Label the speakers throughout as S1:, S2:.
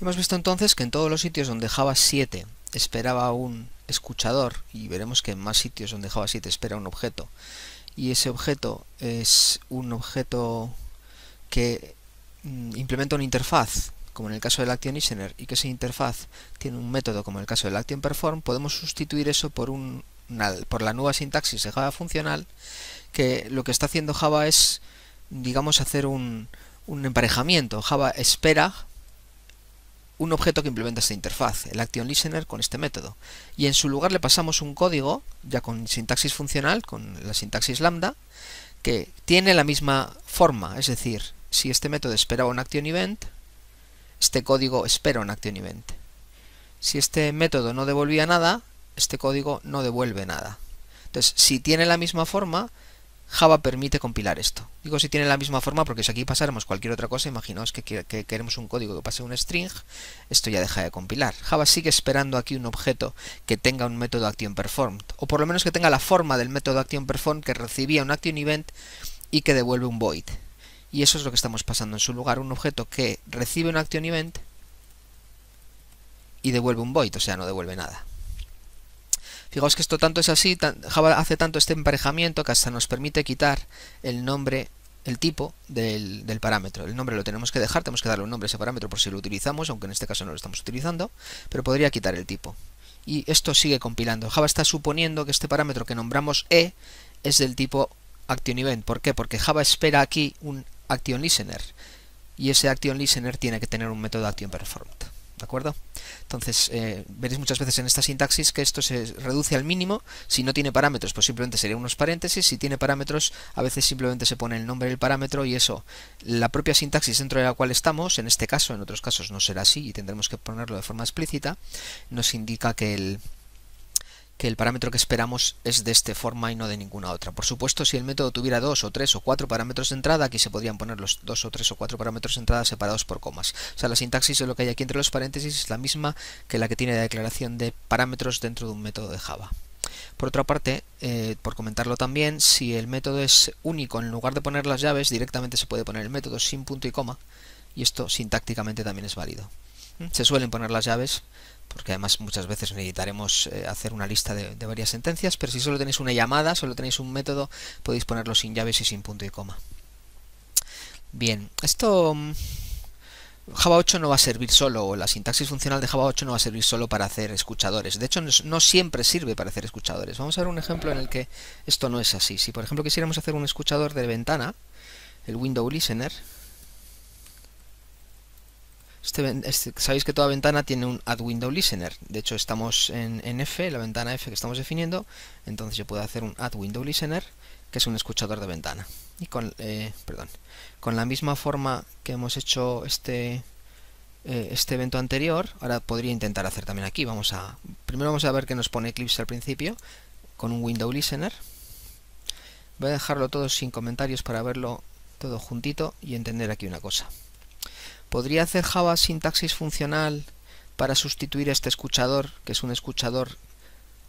S1: Hemos visto entonces que en todos los sitios donde Java 7 esperaba un escuchador, y veremos que en más sitios donde Java 7 espera un objeto, y ese objeto es un objeto que mm, implementa una interfaz, como en el caso del Action Listener, y que esa interfaz tiene un método, como en el caso del Action Perform, podemos sustituir eso por, un, por la nueva sintaxis de Java funcional, que lo que está haciendo Java es, digamos, hacer un, un emparejamiento. Java espera un objeto que implementa esta interfaz, el ActionListener, con este método. Y en su lugar le pasamos un código, ya con sintaxis funcional, con la sintaxis lambda, que tiene la misma forma, es decir, si este método esperaba un ActionEvent, este código espera un ActionEvent. Si este método no devolvía nada, este código no devuelve nada. Entonces, si tiene la misma forma, Java permite compilar esto. Digo si tiene la misma forma porque si aquí pasáramos cualquier otra cosa, imaginaos que, queremos un código que pase un string, esto ya deja de compilar. Java sigue esperando aquí un objeto que tenga un método ActionPerformed, o por lo menos que tenga la forma del método ActionPerformed que recibía un ActionEvent y que devuelve un void. Y eso es lo que estamos pasando en su lugar, un objeto que recibe un ActionEvent y devuelve un void, o sea, no devuelve nada. Fijaos que esto tanto es así, Java hace tanto este emparejamiento que hasta nos permite quitar el nombre, el tipo del, del, parámetro. El nombre lo tenemos que dejar, tenemos que darle un nombre a ese parámetro por si lo utilizamos, aunque en este caso no lo estamos utilizando, pero podría quitar el tipo. Y esto sigue compilando. Java está suponiendo que este parámetro que nombramos E es del tipo ActionEvent. ¿Por qué? Porque Java espera aquí un ActionListener y ese action tiene que tener un método action ¿de acuerdo? Entonces, eh, veréis muchas veces en esta sintaxis que esto se reduce al mínimo, si no tiene parámetros, pues simplemente serían unos paréntesis, si tiene parámetros, a veces simplemente se pone el nombre del parámetro y eso, la propia sintaxis dentro de la cual estamos, en este caso, en otros casos no será así y tendremos que ponerlo de forma explícita, nos indica que el, que el parámetro que esperamos es de esta forma y no de ninguna otra. Por supuesto, si el método tuviera dos o tres o cuatro parámetros de entrada, aquí se podrían poner los dos o tres o cuatro parámetros de entrada separados por comas. O sea, la sintaxis de lo que hay aquí entre los paréntesis es la misma que la que tiene la declaración de parámetros dentro de un método de Java. Por otra parte, eh, por comentarlo también, si el método es único, en lugar de poner las llaves, directamente se puede poner el método sin punto y coma, y esto sintácticamente también es válido. Se suelen poner las llaves, porque además muchas veces necesitaremos eh, hacer una lista de, varias sentencias, pero si solo tenéis una llamada, solo tenéis un método, podéis ponerlo sin llaves y sin punto y coma. Bien, esto... Mm, Java 8 no va a servir solo, o la sintaxis funcional de Java 8 no va a servir solo para hacer escuchadores. De hecho, no siempre sirve para hacer escuchadores. Vamos a ver un ejemplo en el que esto no es así. Si, por ejemplo, quisiéramos hacer un escuchador de ventana, el window listener, este sabéis que toda ventana tiene un add window listener. De hecho, estamos en, F, la ventana F que estamos definiendo. Entonces yo puedo hacer un add window listener, que es un escuchador de ventana. Y con, eh, perdón, con la misma forma que hemos hecho este, eh, este evento anterior, ahora podría intentar hacer también aquí. Vamos a, primero vamos a ver qué nos pone Eclipse al principio, con un window listener. Voy a dejarlo todo sin comentarios para verlo todo juntito y entender aquí una cosa. ¿Podría hacer Java sintaxis funcional para sustituir este escuchador, que es un escuchador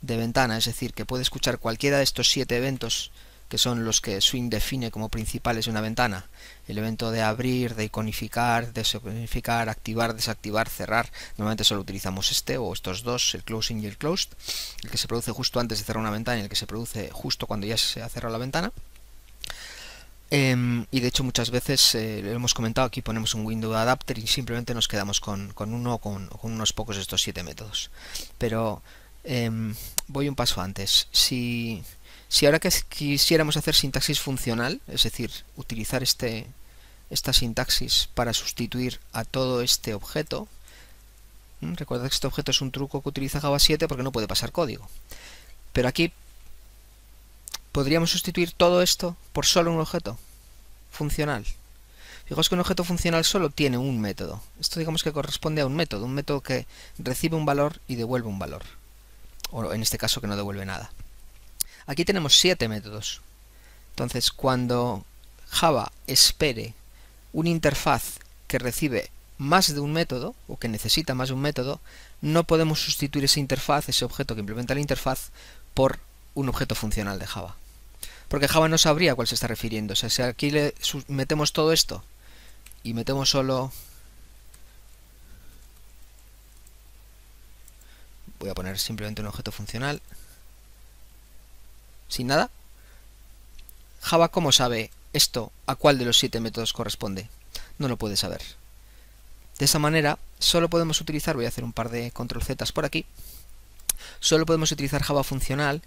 S1: de ventana, es decir, que puede escuchar cualquiera de estos siete eventos que son los que Swing define como principales de una ventana. El evento de abrir, de iconificar, desiconificar, activar, desactivar, cerrar. Normalmente solo utilizamos este o estos dos, el closing y el closed, el que se produce justo antes de cerrar una ventana y el que se produce justo cuando ya se ha cerrado la ventana. Em, y de hecho muchas veces eh, lo hemos comentado, aquí ponemos un window adapter y simplemente nos quedamos con, uno o con, unos pocos de estos siete métodos. Pero em, voy un paso antes. Si, si ahora que quisiéramos hacer sintaxis funcional, es decir, utilizar este, esta sintaxis para sustituir a todo este objeto, recordad que este objeto es un truco que utiliza Java 7 porque no puede pasar código. Pero aquí podríamos sustituir todo esto por solo un objeto funcional. Fijaos que un objeto funcional solo tiene un método. Esto digamos que corresponde a un método, un método que recibe un valor y devuelve un valor. O en este caso que no devuelve nada. Aquí tenemos siete métodos. Entonces, cuando Java espere una interfaz que recibe más de un método, o que necesita más de un método, no podemos sustituir esa interfaz, ese objeto que implementa la interfaz, por un objeto funcional de Java porque Java no sabría a cuál se está refiriendo. O sea, si aquí le metemos todo esto y metemos solo... Voy a poner simplemente un objeto funcional. Sin nada. Java, ¿cómo sabe esto a cuál de los siete métodos corresponde? No lo puede saber. De esa manera, solo podemos utilizar, voy a hacer un par de control Z por aquí, solo podemos utilizar Java funcional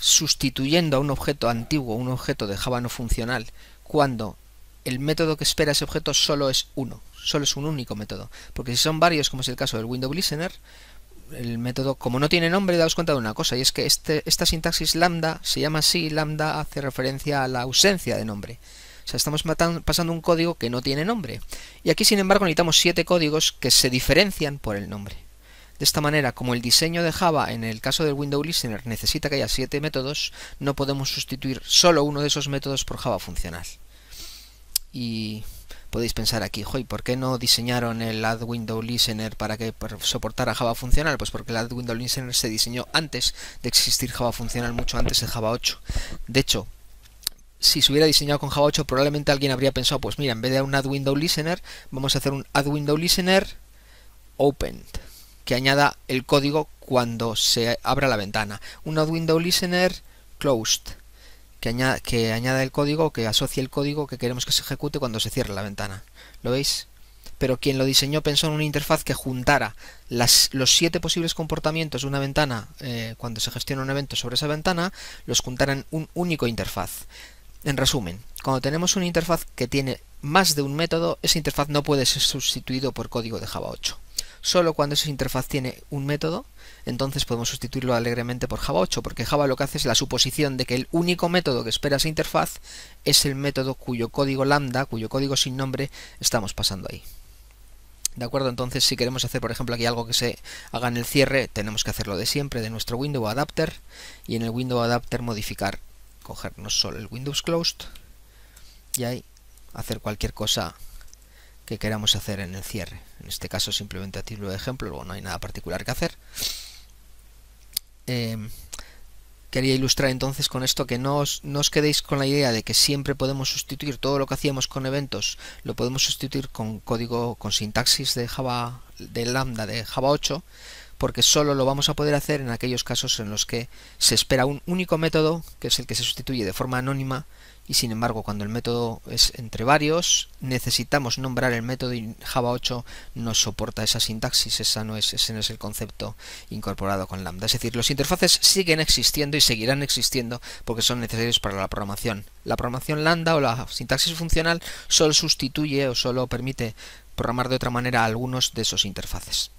S1: sustituyendo a un objeto antiguo, un objeto de Java no funcional, cuando el método que espera ese objeto solo es uno, solo es un único método. Porque si son varios, como es el caso del Window Listener, el método, como no tiene nombre, daos cuenta de una cosa, y es que este, esta sintaxis lambda se llama así, lambda hace referencia a la ausencia de nombre. O sea, estamos pasando un código que no tiene nombre. Y aquí, sin embargo, necesitamos siete códigos que se diferencian por el nombre. De esta manera, como el diseño de Java en el caso del Window Listener necesita que haya siete métodos, no podemos sustituir solo uno de esos métodos por Java funcional. Y podéis pensar aquí, ¿por qué no diseñaron el Add para que soportara Java funcional? Pues porque el Add Listener se diseñó antes de existir Java funcional, mucho antes de Java 8. De hecho, si se hubiera diseñado con Java 8, probablemente alguien habría pensado, pues mira, en vez de un Add Listener, vamos a hacer un Add Opened que añada el código cuando se abra la ventana. un window listener closed que, añada, el código, que asocie el código que queremos que se ejecute cuando se cierre la ventana. ¿Lo veis? Pero quien lo diseñó pensó en una interfaz que juntara los siete posibles comportamientos de una ventana eh, cuando se gestiona un evento sobre esa ventana, los juntara en un único interfaz. En resumen, cuando tenemos una interfaz que tiene más de un método, esa interfaz no puede ser sustituido por código de Java 8. Solo cuando esa interfaz tiene un método, entonces podemos sustituirlo alegremente por Java 8, porque Java lo que hace es la suposición de que el único método que espera esa interfaz es el método cuyo código lambda, cuyo código sin nombre, estamos pasando ahí. ¿De acuerdo? Entonces, si queremos hacer, por ejemplo, aquí algo que se haga en el cierre, tenemos que hacerlo de siempre, de nuestro window adapter, y en el window adapter modificar, cogernos solo el Windows Closed, y ahí hacer cualquier cosa que queramos hacer en el cierre. En este caso simplemente a título de ejemplo, luego no hay nada particular que hacer. Eh, quería ilustrar entonces con esto que no os, no os, quedéis con la idea de que siempre podemos sustituir todo lo que hacíamos con eventos, lo podemos sustituir con código, con sintaxis de Java, de lambda de Java 8, porque solo lo vamos a poder hacer en aquellos casos en los que se espera un único método, que es el que se sustituye de forma anónima, y sin embargo cuando el método es entre varios, necesitamos nombrar el método y Java 8 no soporta esa sintaxis, esa no es, ese no es el concepto incorporado con Lambda. Es decir, los interfaces siguen existiendo y seguirán existiendo porque son necesarios para la programación. La programación Lambda o la sintaxis funcional solo sustituye o solo permite programar de otra manera algunos de esos interfaces.